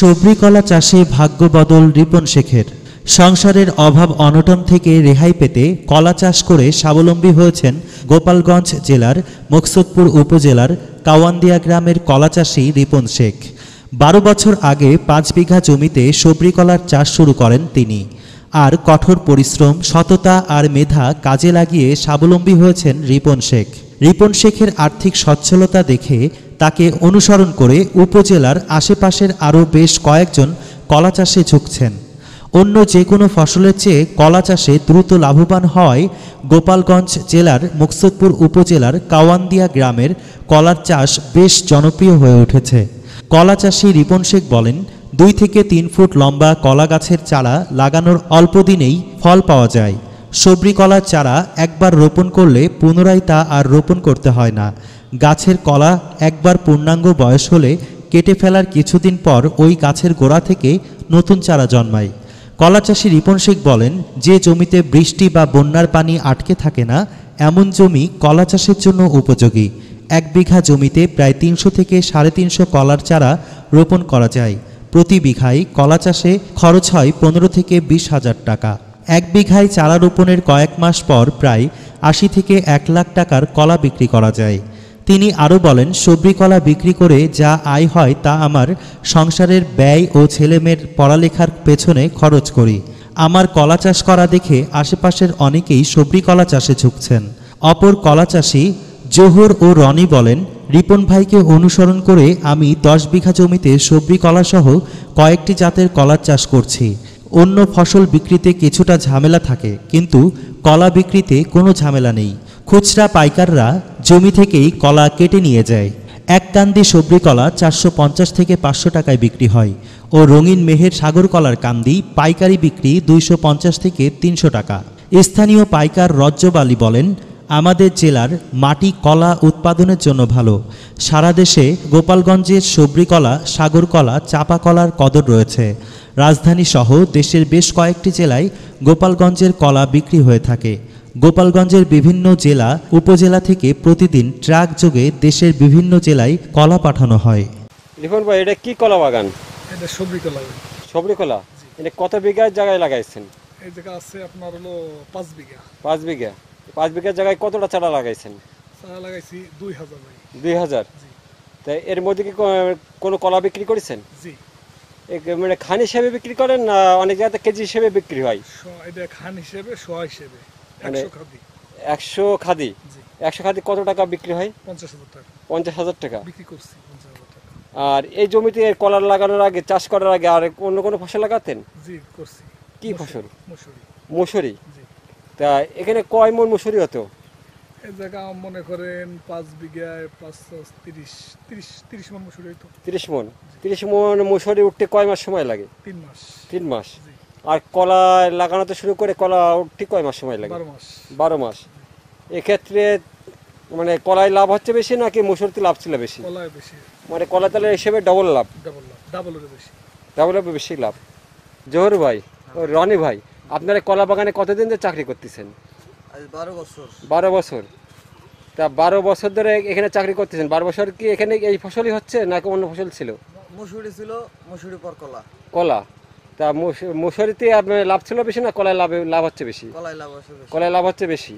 সবরিকলা চাষে ভাগ্য বদল রিপন শেখের সংসারের অভাব অনটন থেকে রেহাই পেতে কলা চাষ করে স্বাবলম্বী হয়েছেন গোপালগঞ্জ জেলার মকসুদপুর উপজেলার কাওয়ান্দিয়া গ্রামের কলা চাষী রিপন শেখ বারো বছর আগে পাঁচ বিঘা জমিতে সবরিকলার চাষ শুরু করেন তিনি আর কঠোর পরিশ্রম সততা আর মেধা কাজে লাগিয়ে স্বাবলম্বী হয়েছেন রিপন শেখ রিপন শেখের আর্থিক সচ্ছলতা দেখে তাকে অনুসরণ করে উপজেলার আশেপাশের আরও বেশ কয়েকজন কলা চাষে ঝুঁকছেন অন্য যে কোনো ফসলের চেয়ে কলা চাষে দ্রুত লাভবান হয় গোপালগঞ্জ জেলার মুকসুদপুর উপজেলার কাওয়ান্দিয়া গ্রামের কলার চাষ বেশ জনপ্রিয় হয়ে উঠেছে কলা চাষি রিপন শেখ বলেন দুই থেকে তিন ফুট লম্বা কলা গাছের চারা লাগানোর অল্প দিনেই ফল পাওয়া যায় সবরি কলার চারা একবার রোপণ করলে পুনরায় তা আর রোপণ করতে হয় না গাছের কলা একবার পূর্ণাঙ্গ বয়স হলে কেটে ফেলার কিছুদিন পর ওই গাছের গোড়া থেকে নতুন চারা জন্মায় কলা চাষি রিপন শেখ বলেন যে জমিতে বৃষ্টি বা বন্যার পানি আটকে থাকে না এমন জমি কলা চাষের জন্য উপযোগী এক বিঘা জমিতে প্রায় তিনশো থেকে সাড়ে তিনশো কলার চারা রোপণ করা যায় প্রতি বিঘায় কলা চাষে খরচ হয় পনেরো থেকে বিশ হাজার টাকা এক বিঘায় চারা রোপণের কয়েক মাস পর প্রায় আশি থেকে এক লাখ টাকার কলা বিক্রি করা যায় তিনি আরও বলেন সবরিকলা বিক্রি করে যা আয় হয় তা আমার সংসারের ব্যয় ও ছেলেমেয়ের পড়ালেখার পেছনে খরচ করি আমার কলা চাষ করা দেখে আশেপাশের অনেকেই সবরি কলা চাষে ঝুঁকছেন অপর কলা চাষি জোহর ও রনি বলেন রিপন ভাইকে অনুসরণ করে আমি দশ বিঘা জমিতে সবরি কয়েকটি জাতের কলার চাষ করছি অন্য ফসল বিক্রিতে কিছুটা ঝামেলা থাকে কিন্তু কলা বিক্রিতে কোনো ঝামেলা নেই খুচরা পাইকাররা জমি থেকেই কলা কেটে নিয়ে যায় এক কান্দি সবরি কলা চারশো পঞ্চাশ থেকে পাঁচশো টাকায় বিক্রি হয় ও রঙিন মেহের সাগর কলার কান্দি পাইকারি বিক্রি দুইশো পঞ্চাশ থেকে তিনশো টাকা স্থানীয় পাইকার রজ্জবালি বলেন আমাদের জেলার মাটি কলা উৎপাদনের জন্য ভালো সারা দেশে গোপালগঞ্জের সবরি কলা সাগর কলা চাপা কলার কদর রয়েছে রাজধানীসহ দেশের বেশ কয়েকটি জেলায় গোপালগঞ্জের কলা বিক্রি হয়ে থাকে গোপালগঞ্জের বিভিন্ন জেলা উপজেলা থেকে প্রতিদিন ট্রাক যোগে দেশের বিভিন্ন জেলায় কলা পাঠানো হয় লিখন ভাই এটা কি কলা বাগান এটা সবরি কলা সবরি কলা এটা কত বিঘা জায়গায় লাগাইছেন এই জায়গা আছে আপনার হলো পাঁচ বিঘা পাঁচ বিঘা পাঁচ বিঘা জায়গায় কতটা চারা লাগাইছেন চারা লাগাইছি দুই হাজার দুই হাজার তা এর মধ্যে কি কোনো কলা বিক্রি করেছেন জি মানে খান হিসেবে বিক্রি করেন না অনেক জায়গাতে কেজি হিসেবে বিক্রি হয় এটা খান হিসেবে সোয়া হিসেবে মানে একশো খাদি একশো খাদি কত টাকা বিক্রি হয় পঞ্চাশ হাজার টাকা আর এই জমিতে কলার লাগানোর আগে চাষ করার আগে আর অন্য কোনো ফসল লাগাতেন কি ফসল মুসুরি তা এখানে কয় মন মুসুরি হতো মনে করেন পাঁচ বিঘায় পাঁচ তিরিশ তিরিশ তিরিশ মন মসুরি তিরিশ মন তিরিশ মন মসুরি উঠতে কয় মাস সময় লাগে তিন মাস তিন মাস আর কলা লাগানো তো শুরু করে কলা ঠিক কয় মাস সময় লাগে বারো মাস এক্ষেত্রে মানে কলায় লাভ হচ্ছে বেশি নাকি মুসুরতে লাভ ছিল বেশি মানে কলা তালে হিসেবে ডবল লাভ ডবল লাভ বেশি লাভ জোহর ভাই ও রনি ভাই আপনারা কলা বাগানে কতদিন ধরে চাকরি করতেছেন বারো বছর বারো বছর তা বারো বছর ধরে এখানে চাকরি করতেছেন বারো বছর কি এখানে এই ফসলই হচ্ছে নাকি অন্য ফসল ছিল মুসুরি ছিল মুসুরি পর কলা কলা তা মশারিতে আপনার লাভ ছিল বেশি না কলায় লাভ লাভ হচ্ছে বেশি কলায় লাভ হচ্ছে বেশি